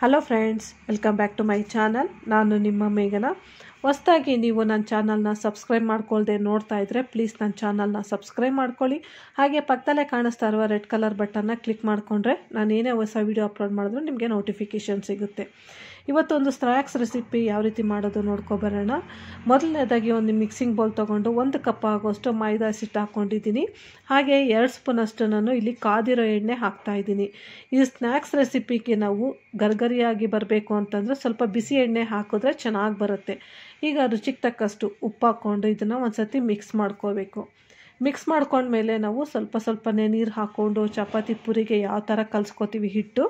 hello friends welcome back to my channel ನಾನು ನಿಮ್ಮ ಮೇಘನ ಹೊಸ್ದಾಗಿ ನೀವು ನನ್ನ ಚಾನಲ್ನ ಸಬ್ಸ್ಕ್ರೈಬ್ ಮಾಡ್ಕೊಳ್ದೆ ನೋಡ್ತಾ ಇದ್ದರೆ ಪ್ಲೀಸ್ ನನ್ನ ಚಾನಲ್ನ ಸಬ್ಸ್ಕ್ರೈಬ್ ಮಾಡ್ಕೊಳ್ಳಿ ಹಾಗೆ ಪಕ್ಕದಲ್ಲೇ ಕಾಣಿಸ್ತಾ ಇರುವ ರೆಡ್ ಕಲರ್ ಬಟನ್ನ ಕ್ಲಿಕ್ ಮಾಡಿಕೊಂಡ್ರೆ ನಾನು ಏನೇ ಹೊಸ ವೀಡಿಯೋ ಅಪ್ಲೋಡ್ ಮಾಡಿದ್ರು ನಿಮಗೆ ನೋಟಿಫಿಕೇಷನ್ ಸಿಗುತ್ತೆ ಇವತ್ತೊಂದು ಸ್ನ್ಯಾಕ್ಸ್ ರೆಸಿಪಿ ಯಾವ ರೀತಿ ಮಾಡೋದು ನೋಡ್ಕೊಬರೋಣ ಮೊದಲನೇದಾಗಿ ಒಂದು ಮಿಕ್ಸಿಂಗ್ ಬೌಲ್ ತೊಗೊಂಡು ಒಂದು ಕಪ್ ಆಗೋಷ್ಟು ಮೈದಾ ಹಿಟ್ಟು ಹಾಕ್ಕೊಂಡಿದ್ದೀನಿ ಹಾಗೆ ಎರಡು ಸ್ಪೂನಷ್ಟು ನಾನು ಇಲ್ಲಿ ಕಾದಿರೋ ಎಣ್ಣೆ ಹಾಕ್ತಾಯಿದ್ದೀನಿ ಈ ಸ್ನ್ಯಾಕ್ಸ್ ರೆಸಿಪಿಗೆ ನಾವು ಗರ್ಗರಿಯಾಗಿ ಬರಬೇಕು ಅಂತಂದರೆ ಸ್ವಲ್ಪ ಬಿಸಿ ಎಣ್ಣೆ ಹಾಕಿದ್ರೆ ಚೆನ್ನಾಗಿ ಬರುತ್ತೆ ಈಗ ರುಚಿಗೆ ತಕ್ಕಷ್ಟು ಉಪ್ಪು ಹಾಕ್ಕೊಂಡು ಇದನ್ನು ಒಂದು ಸರ್ತಿ ಮಿಕ್ಸ್ ಮಾಡ್ಕೋಬೇಕು ಮಿಕ್ಸ್ ಮಾಡ್ಕೊಂಡ್ಮೇಲೆ ನಾವು ಸ್ವಲ್ಪ ಸ್ವಲ್ಪನೇ ನೀರು ಹಾಕ್ಕೊಂಡು ಚಪಾತಿ ಪುರಿಗೆ ಯಾವ ಥರ ಕಲಿಸ್ಕೋತೀವಿ ಹಿಟ್ಟು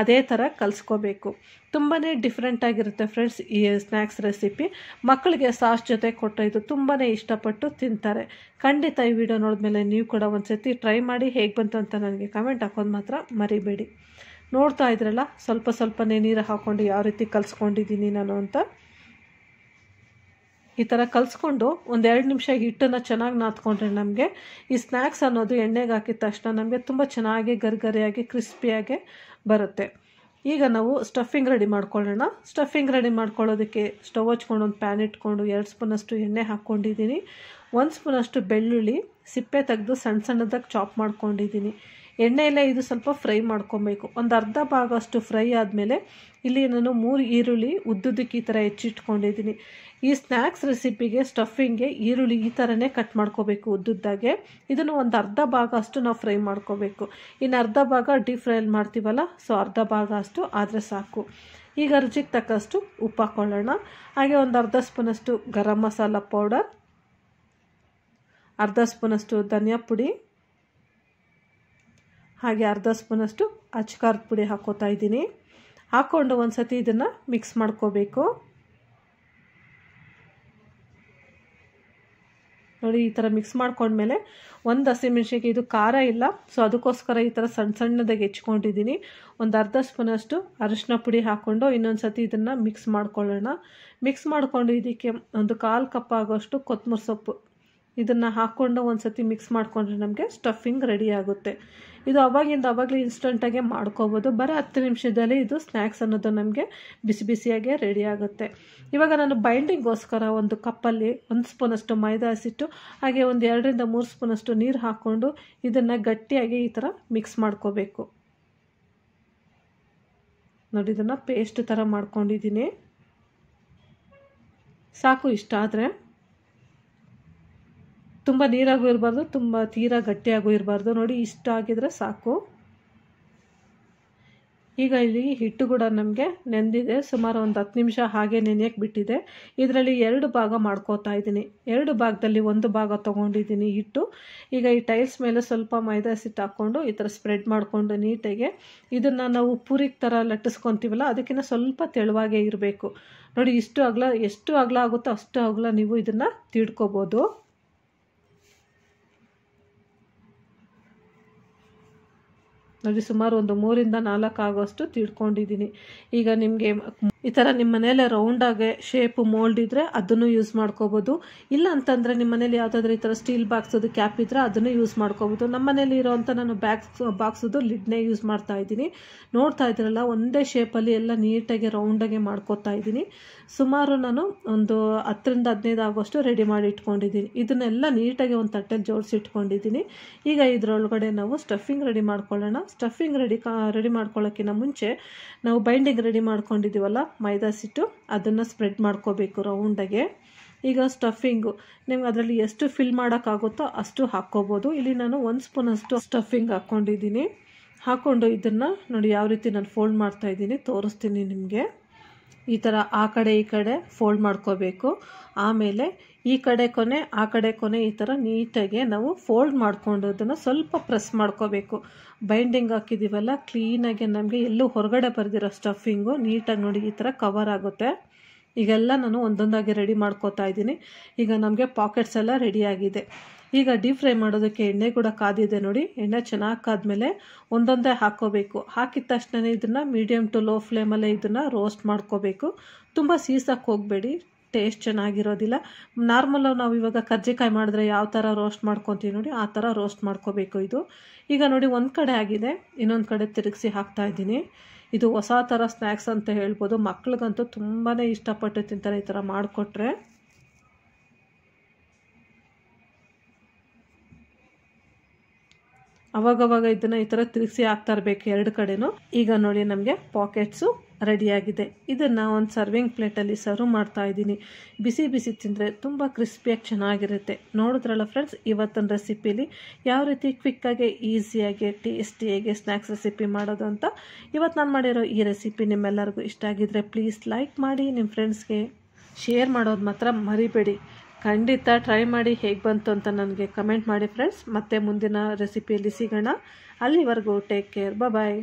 ಅದೇ ಥರ ಕಲಿಸ್ಕೋಬೇಕು ತುಂಬಾ ಡಿಫ್ರೆಂಟಾಗಿರುತ್ತೆ ಫ್ರೆಂಡ್ಸ್ ಈ ಸ್ನ್ಯಾಕ್ಸ್ ರೆಸಿಪಿ ಮಕ್ಕಳಿಗೆ ಸಾಸ್ ಜೊತೆ ಕೊಟ್ಟಿದ್ದು ತುಂಬಾ ಇಷ್ಟಪಟ್ಟು ತಿಂತಾರೆ ಖಂಡಿತ ಈ ವಿಡಿಯೋ ನೋಡಿದ್ಮೇಲೆ ನೀವು ಕೂಡ ಒಂದು ಸತಿ ಟ್ರೈ ಮಾಡಿ ಹೇಗೆ ಬಂತು ಅಂತ ನನಗೆ ಕಮೆಂಟ್ ಹಾಕೋದು ಮಾತ್ರ ಮರಿಬೇಡಿ ನೋಡ್ತಾ ಇದ್ರಲ್ಲ ಸ್ವಲ್ಪ ಸ್ವಲ್ಪನೇ ನೀರು ಹಾಕ್ಕೊಂಡು ಯಾವ ರೀತಿ ಕಲಿಸ್ಕೊಂಡಿದ್ದೀನಿ ನಾನು ಅಂತ ಈ ಥರ ಕಲಿಸ್ಕೊಂಡು ಒಂದೆರಡು ನಿಮಿಷ ಹಿಟ್ಟನ್ನು ಚೆನ್ನಾಗಿ ನಾದ್ಕೊಂಡ್ರೆ ನಮಗೆ ಈ ಸ್ನ್ಯಾಕ್ಸ್ ಅನ್ನೋದು ಎಣ್ಣೆಗೆ ಹಾಕಿದ ತಕ್ಷಣ ನಮಗೆ ತುಂಬ ಚೆನ್ನಾಗಿ ಗರಿಗರಿಯಾಗಿ ಕ್ರಿಸ್ಪಿಯಾಗಿ ಬರುತ್ತೆ ಈಗ ನಾವು ಸ್ಟಫಿಂಗ್ ರೆಡಿ ಮಾಡ್ಕೊಳ್ಳೋಣ ಸ್ಟಫಿಂಗ್ ರೆಡಿ ಮಾಡ್ಕೊಳ್ಳೋದಕ್ಕೆ ಸ್ಟವ್ ಹಚ್ಕೊಂಡು ಒಂದು ಪ್ಯಾನ್ ಇಟ್ಕೊಂಡು ಎರಡು ಸ್ಪೂನಷ್ಟು ಎಣ್ಣೆ ಹಾಕ್ಕೊಂಡಿದ್ದೀನಿ ಒಂದು ಸ್ಪೂನಷ್ಟು ಬೆಳ್ಳುಳ್ಳಿ ಸಿಪ್ಪೆ ತೆಗೆದು ಸಣ್ಣ ಸಣ್ಣದಾಗಿ ಚಾಪ್ ಮಾಡ್ಕೊಂಡಿದ್ದೀನಿ ಎಣ್ಣೆಯಲ್ಲೇ ಇದು ಸ್ವಲ್ಪ ಫ್ರೈ ಮಾಡ್ಕೊಬೇಕು ಒಂದು ಅರ್ಧ ಭಾಗ ಅಷ್ಟು ಫ್ರೈ ಆದಮೇಲೆ ಇಲ್ಲಿ ನಾನು ಮೂರು ಈರುಳ್ಳಿ ಉದ್ದುದಕ್ಕೆ ಈ ಥರ ಹೆಚ್ಚಿಟ್ಕೊಂಡಿದ್ದೀನಿ ಈ ಸ್ನ್ಯಾಕ್ಸ್ ರೆಸಿಪಿಗೆ ಸ್ಟಫಿಂಗ್ಗೆ ಈರುಳ್ಳಿ ಈ ಥರನೇ ಕಟ್ ಮಾಡ್ಕೋಬೇಕು ಉದ್ದುದ್ದಾಗೆ ಇದನ್ನು ಒಂದು ಅರ್ಧ ಭಾಗ ಅಷ್ಟು ನಾವು ಫ್ರೈ ಮಾಡ್ಕೋಬೇಕು ಇನ್ನು ಅರ್ಧ ಭಾಗ ಡೀಪ್ ಫ್ರೈಲ್ ಮಾಡ್ತೀವಲ್ಲ ಸೊ ಅರ್ಧ ಭಾಗ ಅಷ್ಟು ಆದರೆ ಸಾಕು ಈಗ ರುಚಿಗೆ ತಕ್ಕಷ್ಟು ಉಪ್ಪು ಹಾಕ್ಕೊಳ್ಳೋಣ ಹಾಗೆ ಒಂದು ಅರ್ಧ ಸ್ಪೂನಷ್ಟು ಗರಂ ಮಸಾಲ ಪೌಡರ್ ಅರ್ಧ ಸ್ಪೂನಷ್ಟು ಧನಿಯಾ ಪುಡಿ ಹಾಗೆ ಅರ್ಧ ಸ್ಪೂನಷ್ಟು ಅಚ್ಕಾರದ ಪುಡಿ ಹಾಕೋತಾ ಇದ್ದೀನಿ ಹಾಕ್ಕೊಂಡು ಒಂದು ಸತಿ ಇದನ್ನು ಮಿಕ್ಸ್ ಮಾಡ್ಕೋಬೇಕು ನೋಡಿ ಈ ಥರ ಮಿಕ್ಸ್ ಮಾಡ್ಕೊಂಡ್ಮೇಲೆ ಒಂದು ಹಸಿಮೆಣ್ಸಿನ್ಕಾಯಿ ಇದು ಖಾರ ಇಲ್ಲ ಸೊ ಅದಕ್ಕೋಸ್ಕರ ಈ ಥರ ಸಣ್ಣ ಸಣ್ಣದಾಗಿ ಹೆಚ್ಕೊಂಡಿದ್ದೀನಿ ಒಂದು ಅರ್ಧ ಸ್ಪೂನಷ್ಟು ಅರಿಶಿನ ಪುಡಿ ಹಾಕ್ಕೊಂಡು ಇನ್ನೊಂದು ಸತಿ ಇದನ್ನು ಮಿಕ್ಸ್ ಮಾಡ್ಕೊಳ್ಳೋಣ ಮಿಕ್ಸ್ ಮಾಡಿಕೊಂಡು ಇದಕ್ಕೆ ಒಂದು ಕಾಲು ಕಪ್ ಆಗೋಷ್ಟು ಕೊತ್ತಂಬರಿ ಸೊಪ್ಪು ಇದನ್ನು ಹಾಕ್ಕೊಂಡು ಒಂದು ಸತಿ ಮಿಕ್ಸ್ ಮಾಡಿಕೊಂಡ್ರೆ ನಮಗೆ ಸ್ಟಫಿಂಗ್ ರೆಡಿ ಆಗುತ್ತೆ ಇದು ಅವಾಗಿಂದ ಅವಾಗಲೇ ಇನ್ಸ್ಟಂಟಾಗೆ ಮಾಡ್ಕೋಬೋದು ಬರೀ ಹತ್ತು ನಿಮಿಷದಲ್ಲಿ ಇದು ಸ್ನ್ಯಾಕ್ಸ್ ಅನ್ನೋದು ನಮಗೆ ಬಿಸಿ ಬಿಸಿಯಾಗೆ ರೆಡಿ ಆಗುತ್ತೆ ಇವಾಗ ನಾನು ಬೈಂಡಿಂಗ್ಗೋಸ್ಕರ ಒಂದು ಕಪ್ಪಲ್ಲಿ ಒಂದು ಸ್ಪೂನಷ್ಟು ಮೈದಾ ಹಸಿಟ್ಟು ಹಾಗೆ ಒಂದು ಎರಡರಿಂದ ಮೂರು ಸ್ಪೂನಷ್ಟು ನೀರು ಹಾಕ್ಕೊಂಡು ಇದನ್ನು ಗಟ್ಟಿಯಾಗಿ ಈ ಥರ ಮಿಕ್ಸ್ ಮಾಡ್ಕೋಬೇಕು ನೋಡಿ ಇದನ್ನು ಪೇಸ್ಟ್ ಥರ ಮಾಡ್ಕೊಂಡಿದ್ದೀನಿ ಸಾಕು ಇಷ್ಟ ಆದರೆ ತುಂಬ ನೀರಾಗೂ ಇರಬಾರ್ದು ತುಂಬ ತೀರಾ ಗಟ್ಟಿಯಾಗೂ ಇರಬಾರ್ದು ನೋಡಿ ಇಷ್ಟು ಆಗಿದ್ರೆ ಸಾಕು ಈಗ ಇಲ್ಲಿ ಹಿಟ್ಟು ಕೂಡ ನಮಗೆ ನೆಂದಿದೆ ಸುಮಾರು ಒಂದು ಹತ್ತು ನಿಮಿಷ ಹಾಗೆ ನೆನೆಯಕ್ಕೆ ಬಿಟ್ಟಿದೆ ಇದರಲ್ಲಿ ಎರಡು ಭಾಗ ಮಾಡ್ಕೋತಾ ಇದ್ದೀನಿ ಎರಡು ಭಾಗದಲ್ಲಿ ಒಂದು ಭಾಗ ತೊಗೊಂಡಿದ್ದೀನಿ ಹಿಟ್ಟು ಈಗ ಈ ಟೈಲ್ಸ್ ಮೇಲೆ ಸ್ವಲ್ಪ ಮೈದಾ ಸಿಟ್ಟು ಹಾಕ್ಕೊಂಡು ಈ ಥರ ಸ್ಪ್ರೆಡ್ ಮಾಡಿಕೊಂಡು ನೀಟಾಗೆ ಇದನ್ನು ನಾವು ಪೂರಿ ಥರ ಲಟ್ಟಿಸ್ಕೊತೀವಲ್ಲ ಅದಕ್ಕಿಂತ ಸ್ವಲ್ಪ ತೆಳುವಾಗೇ ಇರಬೇಕು ನೋಡಿ ಇಷ್ಟು ಅಗಲ ಎಷ್ಟು ಅಗಲ ಆಗುತ್ತೋ ಅಷ್ಟು ಅಗಲ ನೀವು ಇದನ್ನು ತಿಳ್ಕೊಬೋದು ನೋಡಿ ಸುಮಾರು ಒಂದು ಮೂರಿಂದ ನಾಲ್ಕು ಆಗೋಷ್ಟು ತಿಳ್ಕೊಂಡಿದ್ದೀನಿ ಈಗ ನಿಮಗೆ ಈ ಥರ ನಿಮ್ಮ ಮನೇಲೆ ರೌಂಡಾಗೆ ಶೇಪ್ ಮೋಲ್ಡ್ ಇದ್ದರೆ ಅದನ್ನು ಯೂಸ್ ಮಾಡ್ಕೋಬೋದು ಇಲ್ಲ ಅಂತಂದರೆ ನಿಮ್ಮ ಮನೇಲಿ ಯಾವುದಾದ್ರೂ ಈ ಥರ ಸ್ಟೀಲ್ ಬಾಕ್ಸದು ಕ್ಯಾಪ್ ಇದ್ದರೆ ಅದನ್ನು ಯೂಸ್ ಮಾಡ್ಕೋಬೋದು ನಮ್ಮ ಮನೇಲಿ ಇರೋವಂಥ ನಾನು ಬ್ಯಾಗ್ಸ್ ಬಾಕ್ಸದು ಲಿಡ್ನೇ ಯೂಸ್ ಮಾಡ್ತಾ ಇದ್ದೀನಿ ನೋಡ್ತಾ ಇದ್ದೀರಲ್ಲ ಒಂದೇ ಶೇಪಲ್ಲಿ ಎಲ್ಲ ನೀಟಾಗಿ ರೌಂಡಾಗೆ ಮಾಡ್ಕೋತಾ ಇದ್ದೀನಿ ಸುಮಾರು ನಾನು ಒಂದು ಹತ್ತರಿಂದ ಹದಿನೈದು ಆಗೋಷ್ಟು ರೆಡಿ ಮಾಡಿ ಇಟ್ಕೊಂಡಿದ್ದೀನಿ ಇದನ್ನೆಲ್ಲ ನೀಟಾಗಿ ಒಂದು ತಟ್ಟೆಲಿ ಜೋಡಿಸಿ ಇಟ್ಕೊಂಡಿದ್ದೀನಿ ಈಗ ಇದರೊಳಗಡೆ ನಾವು ಸ್ಟಫಿಂಗ್ ರೆಡಿ ಮಾಡ್ಕೊಳ್ಳೋಣ ಸ್ಟಫಿಂಗ್ ರೆಡಿ ರೆಡಿ ಮಾಡ್ಕೊಳ್ಳೋಕ್ಕಿಂತ ಮುಂಚೆ ನಾವು ಬೈಂಡಿಂಗ್ ರೆಡಿ ಮಾಡ್ಕೊಂಡಿದ್ದೀವಲ್ಲ ಮೈದಾ ಸಿಟ್ಟು ಅದನ್ನು ಸ್ಪ್ರೆಡ್ ಮಾಡ್ಕೋಬೇಕು ರೌಂಡಾಗೆ ಈಗ ಸ್ಟಫಿಂಗು ನಿಮ್ಗೆ ಅದರಲ್ಲಿ ಎಷ್ಟು ಫಿಲ್ ಮಾಡೋಕ್ಕಾಗುತ್ತೋ ಅಷ್ಟು ಹಾಕ್ಕೋಬೋದು ಇಲ್ಲಿ ನಾನು ಒಂದು ಸ್ಪೂನ್ ಅಷ್ಟು ಸ್ಟಫಿಂಗ್ ಹಾಕ್ಕೊಂಡಿದ್ದೀನಿ ಹಾಕ್ಕೊಂಡು ಇದನ್ನು ನೋಡಿ ಯಾವ ರೀತಿ ನಾನು ಫೋಲ್ಡ್ ಮಾಡ್ತಾಯಿದ್ದೀನಿ ತೋರಿಸ್ತೀನಿ ನಿಮಗೆ ಈ ಥರ ಆ ಕಡೆ ಈ ಕಡೆ ಫೋಲ್ಡ್ ಮಾಡ್ಕೋಬೇಕು ಆಮೇಲೆ ಈ ಕಡೆ ಕೊನೆ ಆ ಕಡೆ ಕೊನೆ ಈ ಥರ ನೀಟಾಗಿ ನಾವು ಫೋಲ್ಡ್ ಮಾಡಿಕೊಂಡು ಅದನ್ನು ಸ್ವಲ್ಪ ಪ್ರೆಸ್ ಮಾಡ್ಕೋಬೇಕು ಬೈಂಡಿಂಗ್ ಹಾಕಿದ್ದೀವಲ್ಲ ಕ್ಲೀನಾಗಿ ನಮಗೆ ಎಲ್ಲೂ ಹೊರಗಡೆ ಬರೆದಿರೋ ಸ್ಟಫಿಂಗು ನೀಟಾಗಿ ನೋಡಿ ಈ ಥರ ಕವರ್ ಆಗುತ್ತೆ ಈಗೆಲ್ಲ ನಾನು ಒಂದೊಂದಾಗಿ ರೆಡಿ ಮಾಡ್ಕೋತಾ ಇದ್ದೀನಿ ಈಗ ನಮಗೆ ಪಾಕೆಟ್ಸ್ ಎಲ್ಲ ರೆಡಿಯಾಗಿದೆ ಈಗ ಡೀಪ್ ಫ್ರೈ ಮಾಡೋದಕ್ಕೆ ಎಣ್ಣೆ ಕೂಡ ಕಾದಿದೆ ನೋಡಿ ಎಣ್ಣೆ ಚೆನ್ನಾಗಿ ಕಾದ್ಮೇಲೆ ಒಂದೊಂದೇ ಹಾಕೋಬೇಕು ಹಾಕಿದ ತಕ್ಷಣ ಇದನ್ನು ಮೀಡಿಯಮ್ ಟು ಲೋ ಫ್ಲೇಮಲ್ಲೇ ಇದನ್ನು ರೋಸ್ಟ್ ಮಾಡ್ಕೋಬೇಕು ತುಂಬ ಸೀಸಕ್ಕೆ ಹೋಗಬೇಡಿ ಟೇಸ್ಟ್ ಚೆನ್ನಾಗಿರೋದಿಲ್ಲ ನಾರ್ಮಲ್ ನಾವು ಇವಾಗ ಕರ್ಜಿಕಾಯಿ ಮಾಡಿದ್ರೆ ಯಾವ ಥರ ರೋಸ್ಟ್ ಮಾಡ್ಕೊತೀವಿ ನೋಡಿ ಆ ಥರ ರೋಸ್ಟ್ ಮಾಡ್ಕೋಬೇಕು ಇದು ಈಗ ನೋಡಿ ಒಂದು ಕಡೆ ಆಗಿದೆ ಇನ್ನೊಂದು ಕಡೆ ತಿರುಗಿಸಿ ಹಾಕ್ತಾ ಇದ್ದೀನಿ ಇದು ಹೊಸ ಥರ ಸ್ನ್ಯಾಕ್ಸ್ ಅಂತ ಹೇಳ್ಬೋದು ಮಕ್ಳಿಗಂತೂ ತುಂಬಾ ಇಷ್ಟಪಟ್ಟು ತಿಂತಾರೆ ಈ ಥರ ಮಾಡಿಕೊಟ್ರೆ ಅವಾಗವಾಗ ಇದನ್ನ ಈ ಥರ ತಿರುಗಿಸಿ ಹಾಕ್ತಾ ಇರ್ಬೇಕು ಎರಡು ಕಡೆನೂ ಈಗ ನೋಡಿ ನಮಗೆ ಪಾಕೆಟ್ಸು ರೆಡಿಯಾಗಿದೆ ಇದನ್ನ ಒಂದು ಸರ್ವಿಂಗ್ ಪ್ಲೇಟಲ್ಲಿ ಸರ್ವ್ ಮಾಡ್ತಾ ಇದ್ದೀನಿ ಬಿಸಿ ಬಿಸಿ ತಿಂದರೆ ತುಂಬ ಕ್ರಿಸ್ಪಿಯಾಗಿ ಚೆನ್ನಾಗಿರುತ್ತೆ ನೋಡಿದ್ರಲ್ಲ ಫ್ರೆಂಡ್ಸ್ ಇವತ್ತಿನ ರೆಸಿಪಿಲಿ ಯಾವ ರೀತಿ ಕ್ವಿಕ್ಕಾಗಿ ಈಸಿಯಾಗಿ ಟೇಸ್ಟಿಯಾಗಿ ಸ್ನ್ಯಾಕ್ಸ್ ರೆಸಿಪಿ ಮಾಡೋದು ಅಂತ ಇವತ್ತು ನಾನು ಮಾಡಿರೋ ಈ ರೆಸಿಪಿ ನಿಮ್ಮೆಲ್ಲರಿಗೂ ಇಷ್ಟ ಆಗಿದ್ರೆ ಪ್ಲೀಸ್ ಲೈಕ್ ಮಾಡಿ ನಿಮ್ಮ ಫ್ರೆಂಡ್ಸ್ಗೆ ಶೇರ್ ಮಾಡೋದು ಮಾತ್ರ ಮರಿಬೇಡಿ ಖಂಡಿತ ಟ್ರೈ ಮಾಡಿ ಹೇಗೆ ಬಂತು ಅಂತ ನನಗೆ ಕಮೆಂಟ್ ಮಾಡಿ ಫ್ರೆಂಡ್ಸ್ ಮತ್ತೆ ಮುಂದಿನ ರೆಸಿಪಿಯಲ್ಲಿ ಸಿಗೋಣ ಅಲ್ಲಿವರೆಗೂ ಟೇಕ್ ಕೇರ್ ಬಾಯ್